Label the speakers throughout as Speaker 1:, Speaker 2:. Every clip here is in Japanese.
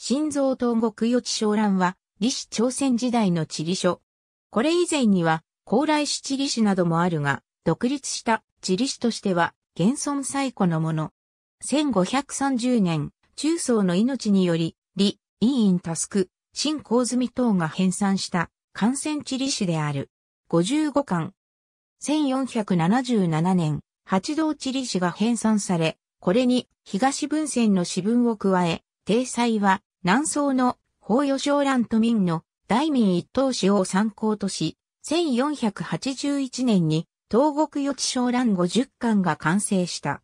Speaker 1: 心臓東国予知小蘭は、李氏朝鮮時代の地理書。これ以前には、高麗市地理史などもあるが、独立した地理史としては、現存最古のもの。1530年、中層の命により、李、委員タスク、新光住等が編纂した、感染地理史である。55巻。1477年、八道地理史が編纂され、これに東文鮮の詩文を加え、定裁は南宋の法与商蘭都民の大民一等史を参考とし、1481年に東国予知商蘭50巻が完成した。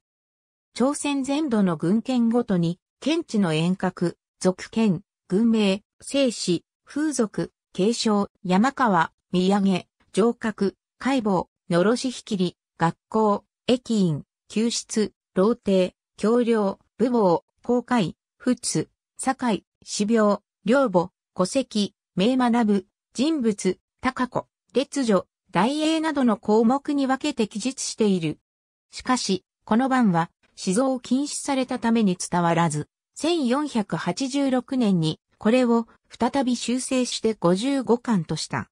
Speaker 1: 朝鮮全土の軍権ごとに、県地の遠隔、属県、軍名、生死、風俗、継承、山川、土産、城郭、解剖、のろし引きり、学校、駅員、救出、老邸、橋梁、武房、公海、仏、堺、死病、領母、戸籍、名学ぶ、人物、高子、列女、大英などの項目に分けて記述している。しかし、この番は、死蔵を禁止されたために伝わらず、1486年に、これを再び修正して55巻とした。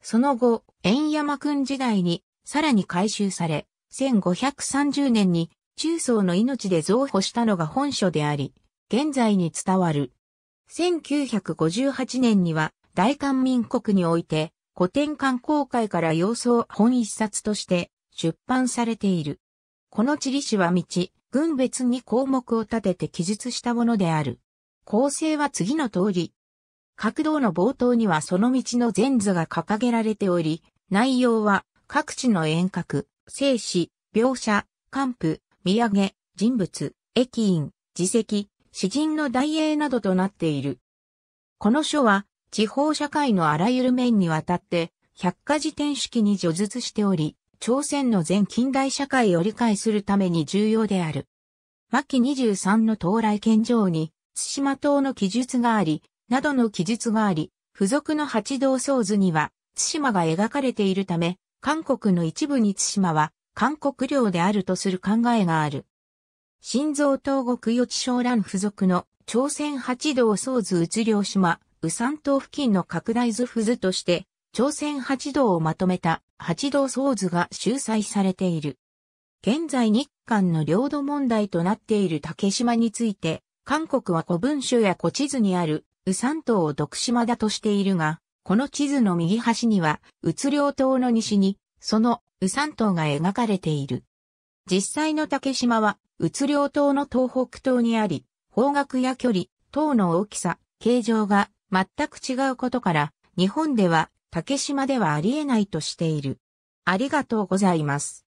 Speaker 1: その後、円山君時代に、さらに改修され、1530年に、中層の命で増補したのが本書であり、現在に伝わる1958年には大韓民国において古典観光会から要素本一冊として出版されている。この地理史は道、軍別に項目を立てて記述したものである。構成は次の通り。各道の冒頭にはその道の前図が掲げられており、内容は各地の遠隔、生死、描写、官府、土産、人物、駅員、自席、詩人の大英などとなっている。この書は、地方社会のあらゆる面にわたって、百科事典式に序述しており、朝鮮の全近代社会を理解するために重要である。末期23の到来県上に、津島島の記述があり、などの記述があり、付属の八道層図には、津島が描かれているため、韓国の一部に津島は、韓国領であるとする考えがある。新蔵東国予知商蘭付属の朝鮮八道宗図宇領島、宇山島付近の拡大図付図として、朝鮮八道をまとめた八道宗図が収載されている。現在日韓の領土問題となっている竹島について、韓国は古文書や古地図にある宇山島を独島だとしているが、この地図の右端には、宇津領島の西に、その宇山島が描かれている。実際の竹島はうつ領島の東北東にあり、方角や距離、等の大きさ、形状が全く違うことから、日本では竹島ではありえないとしている。ありがとうございます。